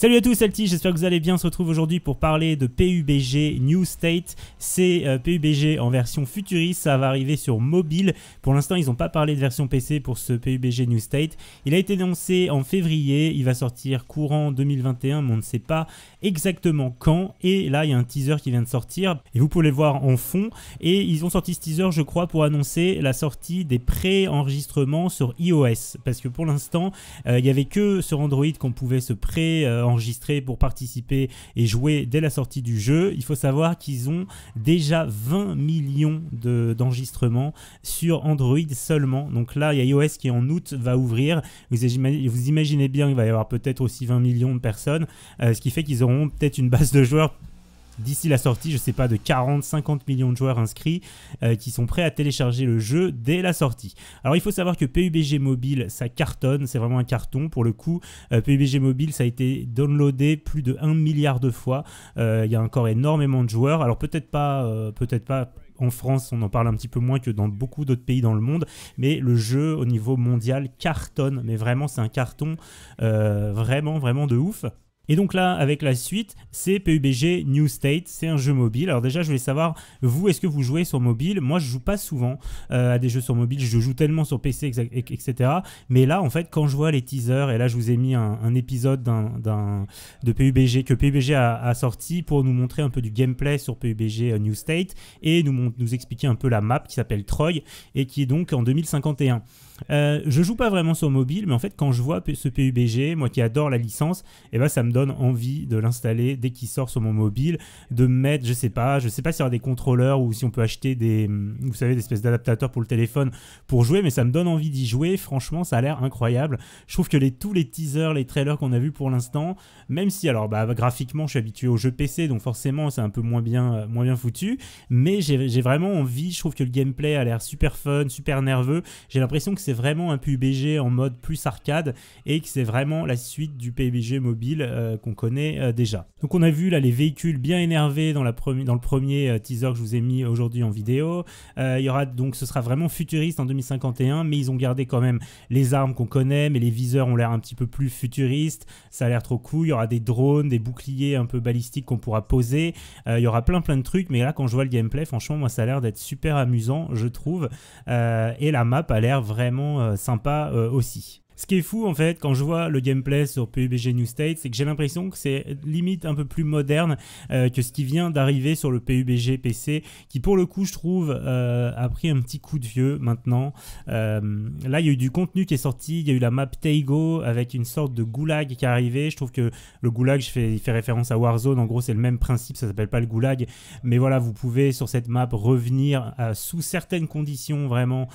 Salut à tous, c'est Celti, j'espère que vous allez bien. On se retrouve aujourd'hui pour parler de PUBG New State. C'est euh, PUBG en version futuriste, ça va arriver sur mobile. Pour l'instant, ils n'ont pas parlé de version PC pour ce PUBG New State. Il a été annoncé en février, il va sortir courant 2021, mais on ne sait pas exactement quand. Et là, il y a un teaser qui vient de sortir, et vous pouvez le voir en fond. Et ils ont sorti ce teaser, je crois, pour annoncer la sortie des pré-enregistrements sur iOS. Parce que pour l'instant, euh, il n'y avait que sur Android qu'on pouvait se pré-enregistrer enregistrer, pour participer et jouer dès la sortie du jeu. Il faut savoir qu'ils ont déjà 20 millions d'enregistrements sur Android seulement. Donc là, il y a iOS qui en août va ouvrir. Vous imaginez, bien qu'il va y avoir peut-être aussi 20 millions de personnes, euh, ce qui fait qu'ils auront peut-être une base de joueurs d'ici la sortie, je sais pas, de 40, 50 millions de joueurs inscrits euh, qui sont prêts à télécharger le jeu dès la sortie. Alors il faut savoir que PUBG Mobile, ça cartonne, c'est vraiment un carton pour le coup. Euh, PUBG Mobile, ça a été downloadé plus de 1 milliard de fois. Euh, il y a encore énormément de joueurs. Alors peut-être pas, peut-être pas en France, on en parle un petit peu moins que dans beaucoup d'autres pays dans le monde, mais le jeu au niveau mondial cartonne. Mais vraiment, c'est un carton vraiment, vraiment de ouf. Et donc là, avec la suite, c'est PUBG New State, c'est un jeu mobile. Alors déjà, je voulais savoir, vous, est-ce que vous jouez sur mobile Moi, je joue pas souvent euh, à des jeux sur mobile, je joue tellement sur PC, etc. Mais là, en fait, quand je vois les teasers, et là, je vous ai mis un, épisode de PUBG que PUBG a, sorti pour nous montrer un peu du gameplay sur PUBG euh, New State et nous, expliquer un peu la map qui s'appelle Troy et qui est donc en 2051. Je euh, je joue pas vraiment sur mobile, mais en fait, quand je vois ce PUBG, moi qui adore la licence, et eh ben, ça me donne envie de l'installer dès qu'il sort sur mon mobile, de mettre, je sais pas, je sais pas s'il y aura des contrôleurs ou si on peut acheter des, vous savez, des espèces d'adaptateurs pour le téléphone pour jouer, mais ça me donne envie d'y jouer. Franchement, ça a l'air incroyable. Je trouve que les, tous les teasers, les trailers qu'on a vu pour l'instant, même si, alors, bah, graphiquement, je suis habitué au jeu PC, donc forcément, c'est un peu moins bien, moins bien foutu, mais j'ai vraiment envie. Je trouve que le gameplay a l'air super fun, super nerveux. J'ai l'impression que c'est vraiment un PUBG en mode plus arcade et que c'est vraiment la suite du PUBG mobile. Euh, euh, qu'on connaît euh, déjà. Donc on a vu là les véhicules bien énervés dans, la dans le premier euh, teaser que je vous ai mis aujourd'hui en vidéo. il y aura donc ce sera vraiment futuriste en 2051, mais ils ont gardé quand même les armes qu'on connaît, mais les viseurs ont l'air un petit peu plus futuristes. Ça a l'air trop cool. Il y aura des drones, des boucliers un peu balistiques qu'on pourra poser. il y aura plein plein de trucs, mais là quand je vois le gameplay, franchement moi ça a l'air d'être super amusant, je trouve. et la map a l'air vraiment sympa aussi. Ce qui est fou en fait quand je vois le gameplay sur PUBG New State, c'est que j'ai l'impression que c'est limite un peu plus moderne euh, que ce qui vient d'arriver sur le PUBG PC, qui pour le coup je trouve euh, a pris un petit coup de vieux maintenant. Euh, là il y a eu du contenu qui est sorti, il y a eu la map Taigo avec une sorte de goulag qui est arrivé. Je trouve que le goulag, il fait référence à Warzone, en gros c'est le même principe, ça s'appelle pas le goulag, mais voilà vous pouvez sur cette map revenir sous certaines conditions vraiment.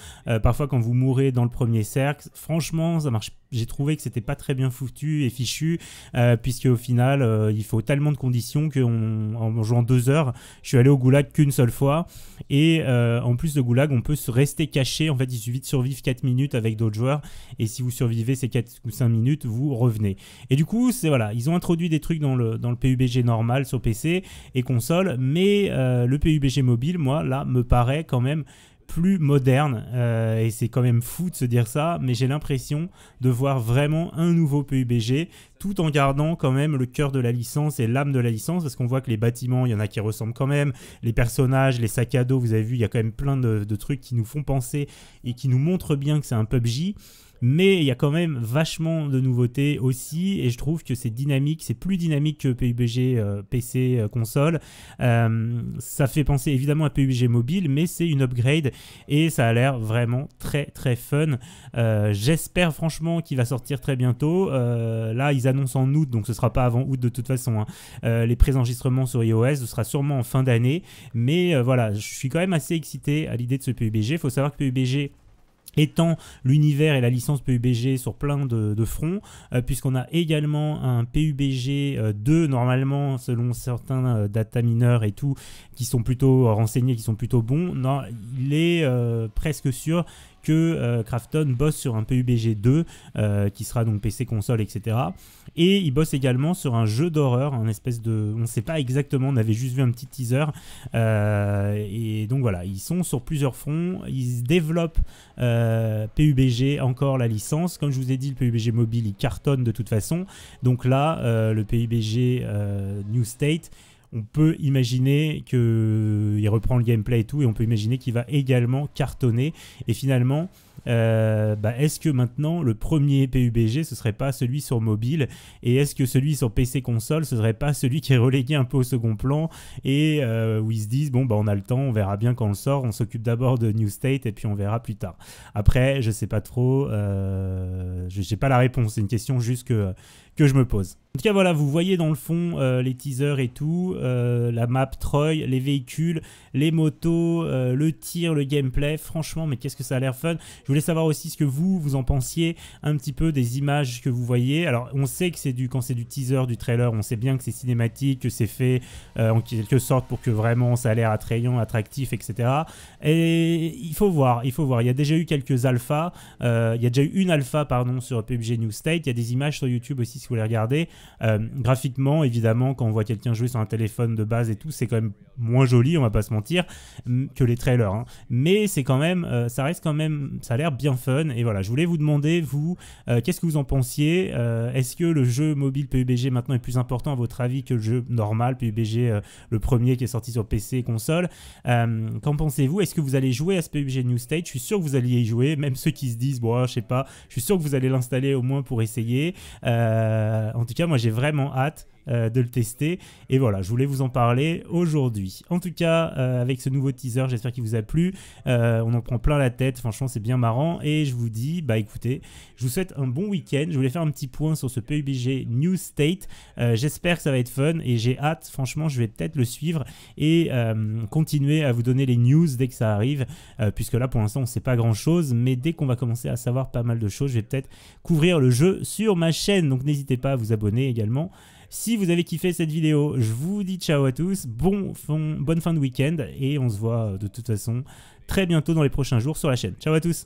parfois quand vous mourrez dans le premier cercle, franchement ça j'ai trouvé que c'était pas très bien foutu et fichu, euh, puisque au final, euh, il faut tellement de conditions qu'en jouant deux heures, je suis allé au goulag qu'une seule fois. Et euh, en plus de goulag, on peut se rester caché. En fait, il suffit de survivre 4 minutes avec d'autres joueurs. Et si vous survivez ces 4 ou 5 minutes, vous revenez. Et du coup, c'est voilà, ils ont introduit des trucs dans le, dans le PUBG normal sur PC et console, mais le PUBG mobile, moi, là, me paraît quand même plus moderne. Euh, et c'est quand même fou de se dire ça, mais j'ai l'impression de voir vraiment un nouveau PUBG, tout en gardant quand même le cœur de la licence et l'âme de la licence, parce qu'on voit que les bâtiments, il y en a qui ressemblent quand même, les personnages, les sacs à dos, vous avez vu, il y a quand même plein de, de trucs qui nous font penser et qui nous montrent bien que c'est un PUBG. Mais il y a quand même vachement de nouveautés aussi, et je trouve que c'est dynamique, c'est plus dynamique que PUBG euh, PC euh, console. Euh, ça fait penser évidemment à PUBG mobile, mais c'est une upgrade et ça a l'air vraiment très très fun. J'espère franchement qu'il va sortir très bientôt. là, ils annoncent en août, donc ce sera pas avant août de toute façon. Hein. les les enregistrements sur iOS, ce sera sûrement en fin d'année, mais voilà, je suis quand même assez excité à l'idée de ce PUBG. il Faut savoir que PUBG étant l'univers et la licence PUBG sur plein de, fronts, euh, puisqu'on a également un PUBG 2, euh, normalement, selon certains euh, data mineurs et tout, qui sont plutôt renseignés, qui sont plutôt bons. Non, il est presque sûr que euh, Crafton bosse sur un PUBG 2 euh, qui sera donc PC, console, etc. Et il bosse également sur un jeu d'horreur, un espèce de. On ne sait pas exactement, on avait juste vu un petit teaser. Euh, et donc voilà, ils sont sur plusieurs fronts. Ils développent PUBG, encore la licence. Comme je vous ai dit, le PUBG mobile, il cartonne de toute façon. Donc là, le PUBG New State on peut imaginer qu'il euh, reprend le gameplay et tout, et on peut imaginer qu'il va également cartonner. Et finalement, euh, bah, est-ce que maintenant le premier PUBG ce serait pas celui sur mobile et est-ce que celui sur PC console ce serait pas celui qui est relégué un peu au second plan et euh, où ils se disent bon bah on a le temps, on verra bien quand on le sort, on s'occupe d'abord de New State et puis on verra plus tard. Après je sais pas trop, euh, j'ai pas la réponse, c'est une question juste que que je me pose. En tout cas, voilà, vous voyez dans le fond euh, les teasers et tout, la map Troy, les véhicules, les motos, le tir, le gameplay. Franchement, mais qu'est-ce que ça a l'air fun. Je savoir aussi ce que vous, vous en pensiez un petit peu des images que vous voyez. Alors, on sait que c'est du, quand c'est du teaser, du trailer, on sait bien que c'est cinématique, que c'est fait euh, en quelque sorte pour que vraiment ça a l'air attrayant, attractif, etc. Et il faut voir, il faut voir. Il y a déjà eu quelques alphas, euh, il y a déjà eu une alpha, pardon, sur PUBG New State. Il y a des images sur YouTube aussi si vous les regarder euh, graphiquement, évidemment, quand on voit quelqu'un jouer sur un téléphone de base et tout, c'est quand même moins joli, on va pas se mentir, que les trailers. Hein. Mais c'est quand même, ça reste quand même, ça a l'air bien fun. Et voilà, je voulais vous demander, vous, euh, qu'est-ce que vous en pensiez euh, Est-ce que le jeu mobile PUBG maintenant est plus important à votre avis que le jeu normal PUBG, euh, le premier qui est sorti sur PC et console Qu'en pensez-vous Est-ce que vous allez jouer à ce PUBG New State Je suis sûr que vous alliez y jouer, même ceux qui se disent, bon, je sais pas, je suis sûr que vous allez l'installer au moins pour essayer. en tout cas, moi j'ai vraiment hâte. Euh, de le tester. Et voilà, je voulais vous en parler aujourd'hui. En tout cas, euh, avec ce nouveau teaser, j'espère qu'il vous a plu. Euh, on en prend plein la tête, franchement, c'est bien marrant. Et je vous dis, bah écoutez, je vous souhaite un bon week-end. Je voulais faire un petit point sur ce PUBG New State. j'espère que ça va être fun et j'ai hâte, franchement, je vais peut-être le suivre et continuer à vous donner les news dès que ça arrive, puisque là, pour l'instant, on sait pas grand-chose, mais dès qu'on va commencer à savoir pas mal de choses, je vais peut-être couvrir le jeu sur ma chaîne. Donc n'hésitez pas à vous abonner également. Si vous avez kiffé cette vidéo, je vous dis ciao à tous, bon bonne fin de week-end et on se voit euh, de toute façon très bientôt dans les prochains jours sur la chaîne. Ciao à tous